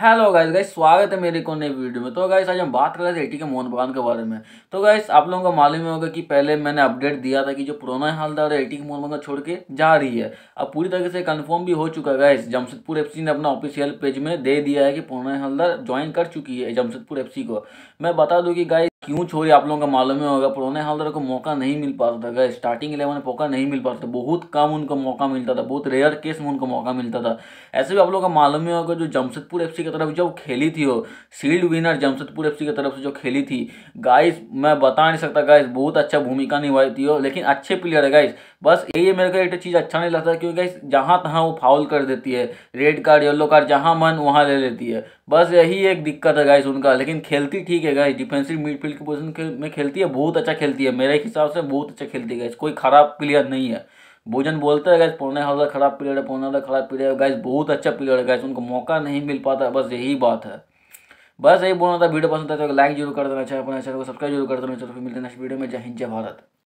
hello guys guys स्वागत है मेरे को नई वीडियो में तो गाइस आज हम बात कर रहे थे एटी के मोहन बगान के बारे में तो गाइस आप लोगों को मालूम होगा कि पहले मैंने अपडेट दिया था कि जो पुराना हालदार है एटी के मोहन बगान छोड़ के जा रही है अब पूरी तरीके से कंफर्म भी हो चुका है गाइस जमशेदपुर एफ ने अपना ऑफिशियल पेज में दे दिया है कि पुराना हालदार ज्वाइन कर चुकी है जमशेदपुर एफ को मैं बता दूँ कि गाइस क्यों छोड़ी आप लोगों का मालूम ही होगा पुराने हालदार को मौका नहीं मिल पाता था गाइस स्टार्टिंग इलेवन में मौका नहीं मिल पाता था बहुत कम उनको मौका मिलता था बहुत रेयर केस में उनको मौका मिलता था ऐसे भी आप लोगों का मालूम ही होगा जो जमशेदपुर एफ एफसी की तरफ जो खेली थी वो सील्ड विनर जमशेदपुर एफसी की तरफ से जो खेली थी गाइस मैं बता नहीं सकता गाइस बहुत अच्छा भूमिका निभाई थी वो लेकिन अच्छे प्लेयर है गाइस बस ये मेरे को एक चीज़ अच्छा नहीं लगता क्योंकि गाइस जहाँ तहाँ वो फाउल कर देती है रेड कार्ड येलो कार्ड जहाँ मन वहाँ ले लेती है बस यही एक दिक्कत है गाइस उनका लेकिन खेलती ठीक है गाइस डिफेंसिव मिडफील्ड की पोजीशन में खेलती है बहुत अच्छा खेलती है मेरे हिसाब से बहुत अच्छा खेलती है गाइस कोई ख़राब प्लेयर नहीं है भोजन बोलते हैं गैस पुराने हाउस खराब पीरियड है पुराने खराब पीरियड है गैस बहुत अच्छा पीरियड है गैस उनको मौका नहीं मिल पाता बस यही बात है बस यही बोलना था वीडियो पसंद आता है तो लाइक जरूर कर देना चाहिए अपना चैनल को तो सब्सक्राइब जरूर कर देना चाहिए फिर मिलते हैं नेक्स्ट वीडियो में जय हिंद जय भारत